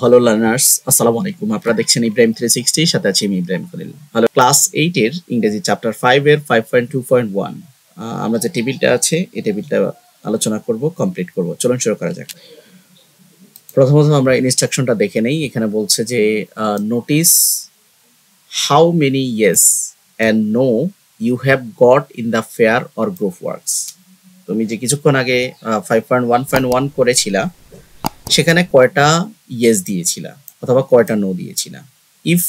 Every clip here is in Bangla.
হ্যালো লার্নার্স আসসালামু আলাইকুম আপনারা দেখছেন ইব্রাহিম থ্রি সিক্সটি সাথে আছি আমি Ibrahim Khalil hello class eight এর ইংরেজি চ্যাপ্টার ফাইভ এর five point two point one আমরা যে টেবিলটা আছে এই টেবিলটা আলোচনা করব কমপ্লিট করব চলুন শুরু করা যাক প্রথমত আমরা ইনস্ট্রাকশনটা দেখে নেই এখানে বলছে যে notice how many yes and no you have got in the pair or group works তুমি যে কিছুক্ষণ আগে five point one point one করেছিলা সেখানে কয়টা ইয়েস দিয়েছিলা অথবা কয়টা নো দিয়েছিলা if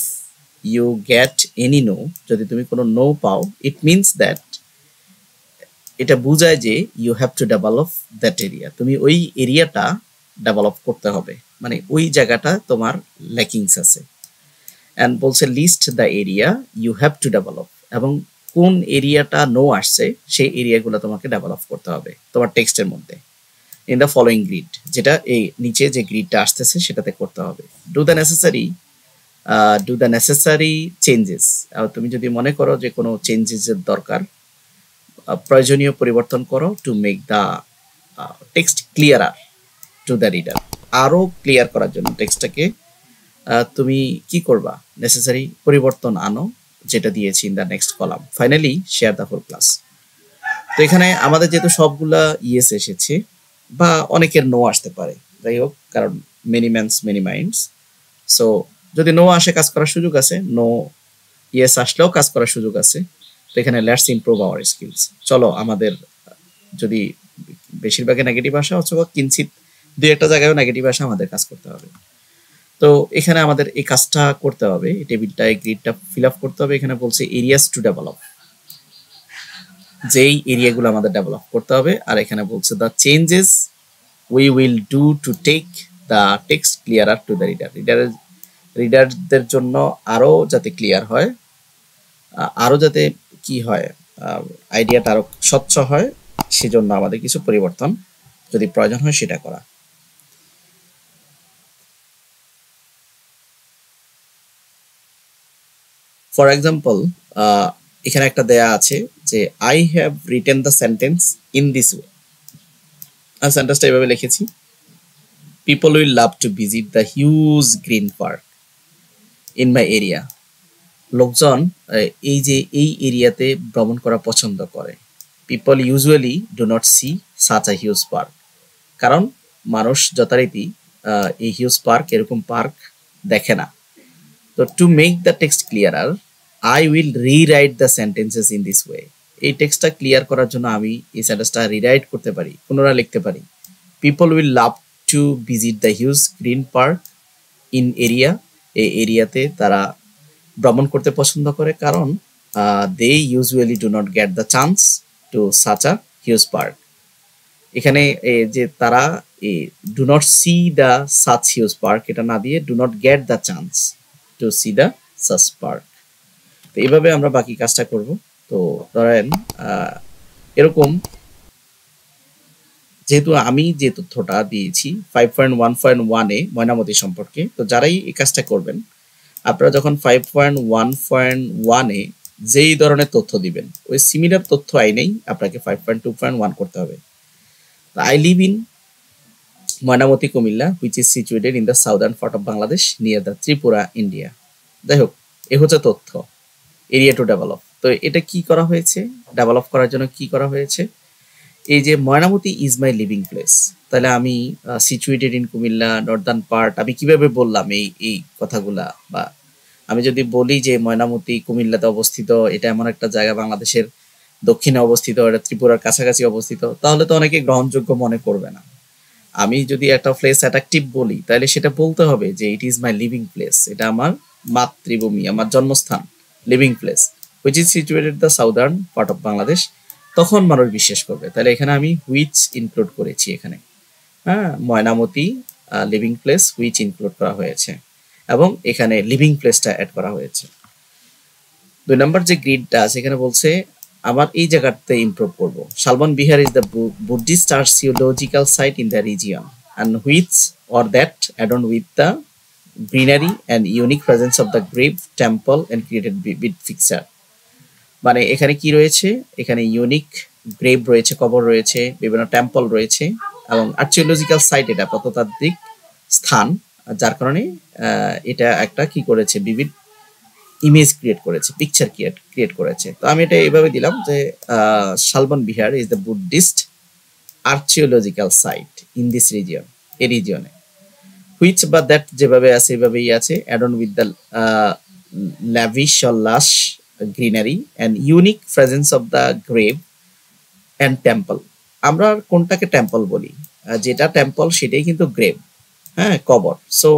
you get any no যদি তুমি কোনো নো পাও ইট মিনস দ্যাট এটা বোঝায় যে you have to develop that area তুমি ওই এরিয়াটা ডেভেলপ করতে হবে মানে ওই জায়গাটা তোমার ল্যাকিংস আছে অ্যান্ড বলছে list the area you have to develop এবং কোন এরিয়াটা নো আসছে সেই এরিয়াগুলো তোমাকে ডেভেলপ করতে হবে তোমার টেক্সটের মধ্যে ইন দ্য ফলোয়িং গ্রিড যেটা এই নিচে যে গ্রিডটা আসতেছে সেটাতে করতে হবে do the necessary do the necessary changes তুমি যদি মনে করো যে কোনো চেঞ্জেসের দরকার uh, প্রয়োজনীয় পরিবর্তন করো to make the text clearer to the reader আরও ক্লিয়ার করার জন্য টেক্সটটাকে uh, তুমি কি করবা নেসেসারি পরিবর্তন আনো যেটা দিয়েছি in the next column finally share the whole class তো এখানে আমাদের যেহেতু সবগুলা ইয়েস এসেছে বা অনেকের নো আসতে পারে যাই হোক কারণ many mans many minds so যদি নো আসে কাজ করার সুযোগ আছে নো ইয়েস আসলেও কাজ করার সুযোগ আছে তো এখানে লেটস ইম্প্রুভ আওয়ার স্কিলস চলো আমাদের যদি বেশিরভাগই নেগেটিভ আসা অথবা কিঞ্চিত দুই একটা জায়গায় নেগেটিভ আসা আমাদের কাজ করতে হবে তো এখানে আমাদের এই কাজটা করতে হবে এই গ্রিডটা ফিল আপ করতে হবে এখানে বলছে এরিয়াস টু ডেভেলপ যেই এরিয়াগুলো আমাদের ডেভেলপ করতে হবে আর এখানে বলছে the changes we will do to take the text clear up to the reader রিডারের রিডারদের জন্য আরও যাতে ক্লিয়ার হয় আরও যাতে কি হয় আইডিয়াটা আরও স্বচ্ছ হয় সেজন্য আমাদের কিছু পরিবর্তন যদি প্রয়োজন হয় সেটা করা ফর এক্সাম্পল এখানে একটা দেয়া আছে যে I have written the sentence in this way আমি সেন্টেন্সটা এভাবে লিখেছি people will love to visit the huge green park in my area লোকজন এই যে এই এরিয়াতে ভ্রমণ করা পছন্দ করে people usually do not see such a huge park কারণ মানুষ যথারীতি এই হিউজ পার্ক এরকম পার্ক দেখে না তো to make the text clearer I will rewrite the sentences in this way এই টেক্সটটা ক্লিয়ার করার জন্য আমি এই সেন্টেন্সটা রিরাইট করতে পারি পুনরায় লিখতে পারি people will love to visit the huge green park in area এই এরিয়াতে তারা ভ্রমণ করতে পছন্দ করে কারণ they usually do not get the chance to such a huge park এখানে যে তারা do not see the such huge park এটা না দিয়ে do not get the chance to see the such park তো এইভাবে আমরা বাকি কাজটা করব তো ধরেন এরকম যেহেতু আমি যে তথ্যটা দিয়েছি ফাইভ পয়েন্ট ওয়ান পয়েন্ট ওয়ানে ময়নামতি সম্পর্কে তো যারাই এই কাজটা করবেন আপনারা যখন ফাইভ পয়েন্ট ওয়ান পয়েন্ট ওয়ানে যেই ধরনের তথ্য দিবেন ওই সিমিলার তথ্য আইনেই আপনাকে five point two point one করতে হবে I live in Mainamati Comilla which is situated in the southern part of Bangladesh near the Tripura India যাই হোক এ হচ্ছে তথ্য এরিয়া টু ডেভেলপ তো এটা কি করা হয়েছে ডেভেলপ করার জন্য কি করা হয়েছে এই যে Mainamati is my living place তাহলে আমি situated in Comilla northern part আমি কিভাবে বললাম এই এই কথাগুলা বা আমি যদি বলি যে ময়নামতি কুমিল্লাতে অবস্থিত এটা এমন একটা জায়গা বাংলাদেশের দক্ষিণে অবস্থিত এটা ত্রিপুরার কাছাকাছি অবস্থিত তাহলে তো অনেকে গ্রহণযোগ্য মনে করবে না আমি যদি একটা প্লেস অ্যাট্রাকটিভ বলি তাহলে সেটা বলতে হবে যে it is my living place এটা আমার মাতৃভূমি আমার জন্মস্থান living place which is situated the southern part of Bangladesh তখন মানুষ বিশ্বাস করবে তাহলে এখানে আমি হুইচ ইনক্লুড করেছি এখানে হ্যাঁ Mainamati living place which include করা হয়েছে এবং এখানে লিভিং প্লেসটা অ্যাড করা হয়েছে দুই নম্বর যে গ্রিডটা আছে এখানে বলছে আমার এই জায়গাতে ইম্প্রুভ করব Shalban Vihara is the Buddhist archaeological site in the region and which or that add on with the greenery and unique presence of the grave temple and created vivid picture মানে এখানে কি রয়েছে এখানে ইউনিক গ্রেভ রয়েছে কবর রয়েছে বিভিন্ন টেম্পল রয়েছে এবং আর্চিওলজিক্যাল সাইট এটা প্রত্নতাত্ত্বিক স্থান যার কারণে এটা একটা কি করেছে বিভিন্ন ইমেজ ক্রিয়েট করেছে পিকচার ক্রিয়েট ক্রিয়েট করেছে তো আমি এটা এইভাবে দিলাম যে Shalban Vihara is the Buddhist archaeological site in this region এ রিজিয়নে হুইচ বা দ্যাট যেভাবে আছে এভাবেই আছে adorn with the lavish or lush greenery and unique presence of the grave and temple আমরা কোনটাকে টেম্পল বলি যেটা টেম্পল সেটাই কিন্তু গ্রেভ হ্যাঁ কবর সো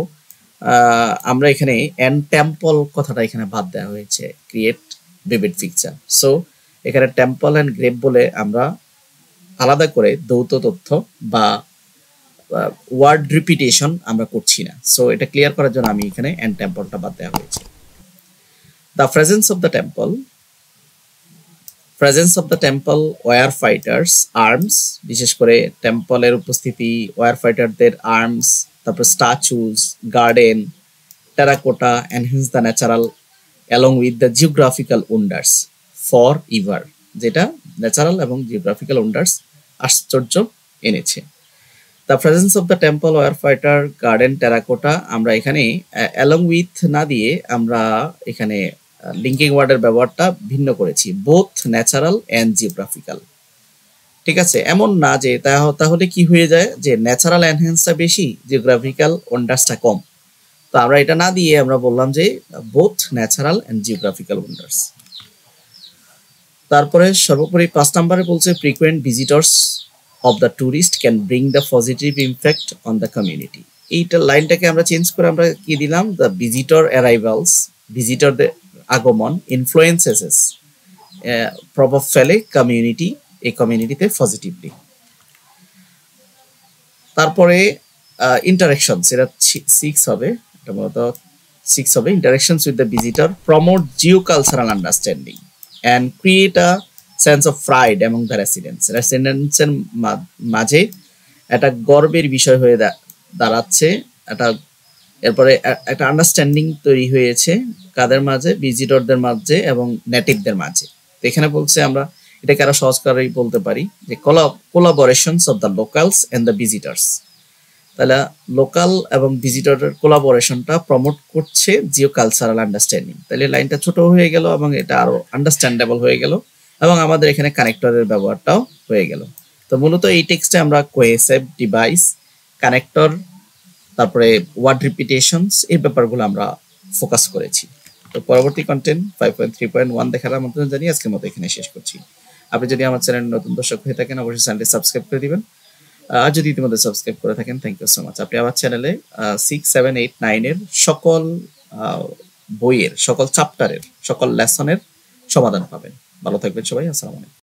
আমরা এখানে অ্যান্ড টেম্পল কথাটা এখানে বাদ দেওয়া হয়েছে ক্রিয়েট ভিভিড পিকচার সো এখানে টেম্পল অ্যান্ড গ্রেভ বলে আমরা আলাদা করে দৌত তথ্য বা ওয়ার্ড রিপিটেশন আমরা করছি না সো এটা ক্লিয়ার করার জন্য আমি এখানে অ্যান্ড টেম্পলটা বাদ দেওয়া হয়েছে the presence of the temple presence of the temple war fighters arms বিশেষ করে টেম্পলের উপস্থিতি ওয়ার ফাইটারদের আর্মস তারপর statues garden terracotta enhance the natural along with the geographical wonders forever ইভার যেটা ন্যাচারাল এবং জিওগ্রাফিক্যাল ওন্ডার্স আশ্চর্য এনেছে the presence of the temple war fighter garden terracotta আমরা এখানে অ্যালং উইথ না দিয়ে আমরা এখানে লিঙ্কিং ওয়ার্ডের ব্যবহারটা ভিন্ন করেছি বোথ ন্যাচারাল অ্যান্ড জিওগ্রাফিক্যাল ঠিক আছে এমন না যে তাহলে কি হয়ে যায় যে ন্যাচারাল এনহ্যান্সটা বেশি জিওগ্রাফিক্যাল ওয়ান্ডার্সটা কম তো আমরা এটা না দিয়ে আমরা বললাম যে both natural and geographical wonders তারপরে সর্বোপরি পাঁচ নাম্বারে বলছে frequent visitors of the tourist can bring the positive impact on the community এইটা লাইনটাকে আমরা চেঞ্জ করে আমরা কি দিলাম দ্য ভিজিটর অ্যারাইভালস ভিজিটরদের আগমন ইনফ্লুয়েন্সেসেস uh, প্রভাব ফেলে কমিউনিটি এই কমিউনিটিতে পজিটিভলি তারপরে ইন্টারাকশনস এটা সিক্স হবে এটা মূলত সিক্স হবে interactions with the visitor promote geo cultural understanding and create a sense of pride এবং দ্য রেসিডেন্স রেসিডেন্সের মাঝে একটা গর্বের বিষয় হয়ে দাঁড়াচ্ছে একটা এরপরে একটা আন্ডারস্ট্যান্ডিং তৈরি হয়েছে কাদের মাঝে ভিজিটরদের মাঝে এবং নেটিভদের মাঝে এখানে বলছে আমরা এটাকে আরো সহজ করেই বলতে পারি যে colla collaborations of the locals and the visitors তাহলে লোকাল এবং ভিজিটরের কোলাবোরেশনটা প্রমোট করছে জিও কালচারাল আন্ডারস্ট্যান্ডিং তাহলে লাইনটা ছোট হয়ে গেল এবং এটা আরো আন্ডারস্ট্যান্ডেবল হয়ে গেল এবং আমাদের এখানে কানেক্টরের ব্যবহারটাও হয়ে গেল তো মূলত এই টেক্সটে আমরা কোয়েসেভ ডিভাইস কানেক্টর তারপরে ওয়ার্ড রিপিটেশনস এই ব্যাপারগুলো আমরা ফোকাস করেছি তো পরবর্তী content five point three point one দেখার আমন্ত্রণ জানিয়ে আজকের মতো এখানে শেষ করছি আপনি যদি আমার চ্যানেল নতুন দর্শক হয়ে থাকেন অবশ্যই চ্যানেলটি সাবস্ক্রাইব করে দিবেন আর যদি ইতিমধ্যে সাবস্ক্রাইব করে থাকেন থ্যাংক ইউ সো মাচ আপনি আমার চ্যানেলে সিক্স সেভেন এইট নাইনের সকল বইয়ের সকল চ্যাপ্টারের সকল লেসনের সমাধান পাবেন ভালো থাকবেন সবাই আসসালামু